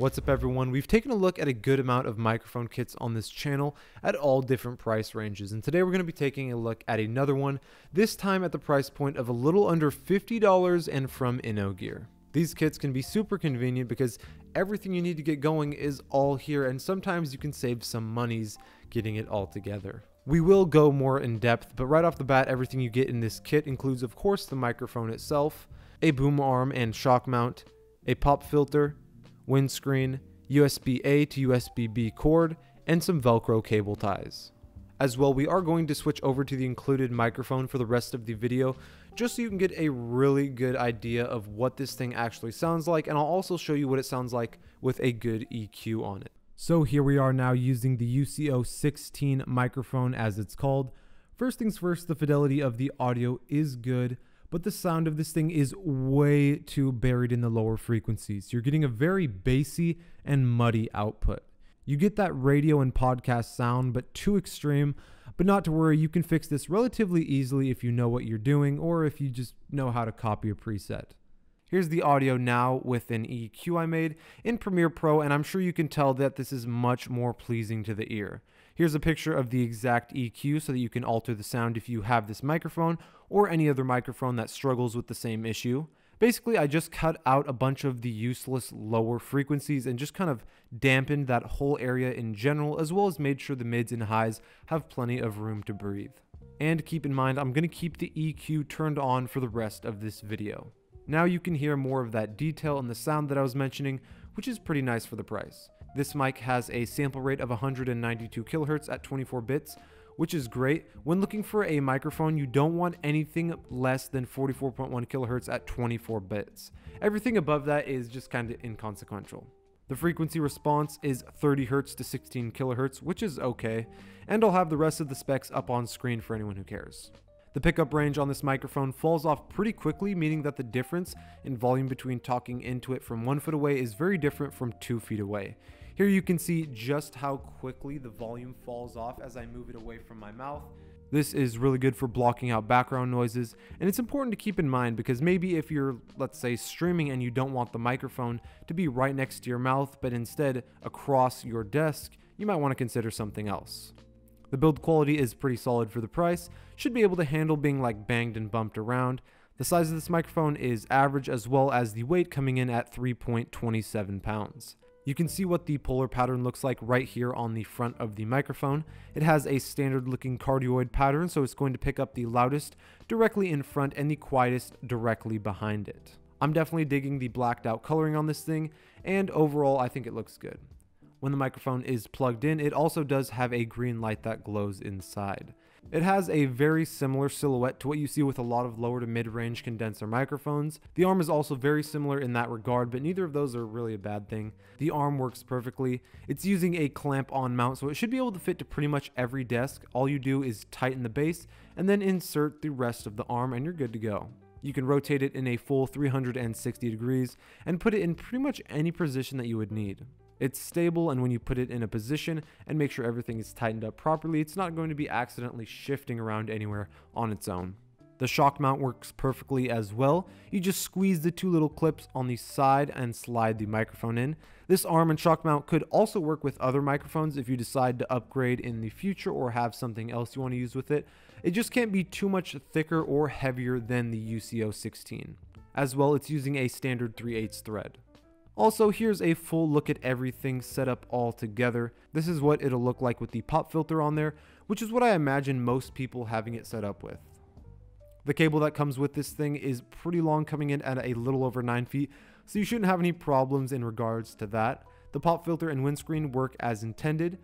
What's up everyone? We've taken a look at a good amount of microphone kits on this channel at all different price ranges and today we're going to be taking a look at another one, this time at the price point of a little under $50 and from InnoGear. These kits can be super convenient because everything you need to get going is all here and sometimes you can save some monies getting it all together. We will go more in depth, but right off the bat everything you get in this kit includes of course the microphone itself, a boom arm and shock mount, a pop filter, windscreen, USB A to USB B cord, and some Velcro cable ties. As well, we are going to switch over to the included microphone for the rest of the video, just so you can get a really good idea of what this thing actually sounds like, and I'll also show you what it sounds like with a good EQ on it. So here we are now using the UCO 16 microphone as it's called. First things first, the fidelity of the audio is good but the sound of this thing is way too buried in the lower frequencies. You're getting a very bassy and muddy output. You get that radio and podcast sound, but too extreme. But not to worry, you can fix this relatively easily if you know what you're doing or if you just know how to copy a preset. Here's the audio now with an EQ I made in Premiere Pro, and I'm sure you can tell that this is much more pleasing to the ear. Here's a picture of the exact EQ so that you can alter the sound if you have this microphone or any other microphone that struggles with the same issue. Basically, I just cut out a bunch of the useless lower frequencies and just kind of dampened that whole area in general, as well as made sure the mids and highs have plenty of room to breathe. And keep in mind, I'm going to keep the EQ turned on for the rest of this video. Now you can hear more of that detail in the sound that I was mentioning, which is pretty nice for the price. This mic has a sample rate of 192 kHz at 24 bits, which is great. When looking for a microphone, you don't want anything less than 44.1 kHz at 24 bits. Everything above that is just kind of inconsequential. The frequency response is 30 Hz to 16 kHz, which is okay, and I'll have the rest of the specs up on screen for anyone who cares. The pickup range on this microphone falls off pretty quickly, meaning that the difference in volume between talking into it from one foot away is very different from two feet away. Here you can see just how quickly the volume falls off as I move it away from my mouth. This is really good for blocking out background noises, and it's important to keep in mind because maybe if you're, let's say, streaming and you don't want the microphone to be right next to your mouth, but instead across your desk, you might want to consider something else. The build quality is pretty solid for the price, should be able to handle being like banged and bumped around. The size of this microphone is average as well as the weight coming in at 3.27 pounds. You can see what the polar pattern looks like right here on the front of the microphone. It has a standard looking cardioid pattern so it's going to pick up the loudest directly in front and the quietest directly behind it. I'm definitely digging the blacked out coloring on this thing and overall I think it looks good when the microphone is plugged in, it also does have a green light that glows inside. It has a very similar silhouette to what you see with a lot of lower to mid-range condenser microphones. The arm is also very similar in that regard, but neither of those are really a bad thing. The arm works perfectly. It's using a clamp-on mount, so it should be able to fit to pretty much every desk. All you do is tighten the base and then insert the rest of the arm and you're good to go. You can rotate it in a full 360 degrees and put it in pretty much any position that you would need. It's stable and when you put it in a position and make sure everything is tightened up properly, it's not going to be accidentally shifting around anywhere on its own. The shock mount works perfectly as well. You just squeeze the two little clips on the side and slide the microphone in. This arm and shock mount could also work with other microphones if you decide to upgrade in the future or have something else you want to use with it. It just can't be too much thicker or heavier than the UCO16. As well, it's using a standard 3 8 thread. Also, here's a full look at everything set up all together. This is what it'll look like with the pop filter on there, which is what I imagine most people having it set up with. The cable that comes with this thing is pretty long coming in at a little over 9 feet, so you shouldn't have any problems in regards to that. The pop filter and windscreen work as intended.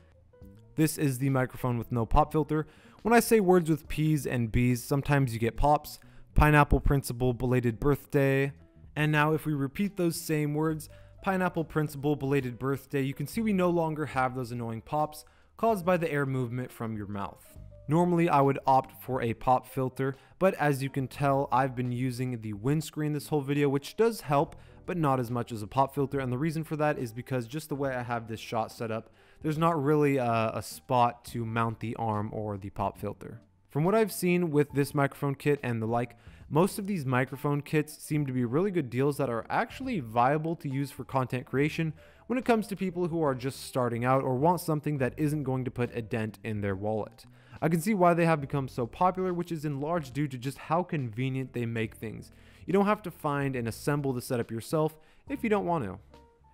This is the microphone with no pop filter. When I say words with P's and B's, sometimes you get pops. Pineapple Principle Belated Birthday, and now if we repeat those same words, pineapple principle, belated birthday, you can see we no longer have those annoying pops caused by the air movement from your mouth. Normally I would opt for a pop filter, but as you can tell, I've been using the windscreen this whole video, which does help, but not as much as a pop filter. And the reason for that is because just the way I have this shot set up, there's not really a, a spot to mount the arm or the pop filter. From what I've seen with this microphone kit and the like, most of these microphone kits seem to be really good deals that are actually viable to use for content creation when it comes to people who are just starting out or want something that isn't going to put a dent in their wallet. I can see why they have become so popular, which is in large due to just how convenient they make things. You don't have to find and assemble the setup yourself if you don't want to.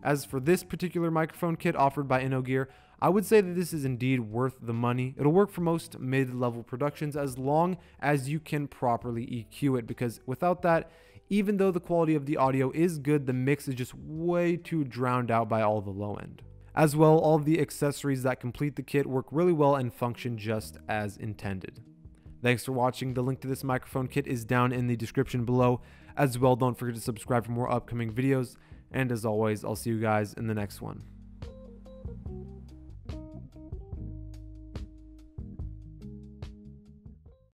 As for this particular microphone kit offered by InnoGear, I would say that this is indeed worth the money. It'll work for most mid-level productions as long as you can properly EQ it because without that, even though the quality of the audio is good, the mix is just way too drowned out by all the low end. As well, all the accessories that complete the kit work really well and function just as intended. Thanks for watching. The link to this microphone kit is down in the description below. As well, don't forget to subscribe for more upcoming videos. And as always, I'll see you guys in the next one.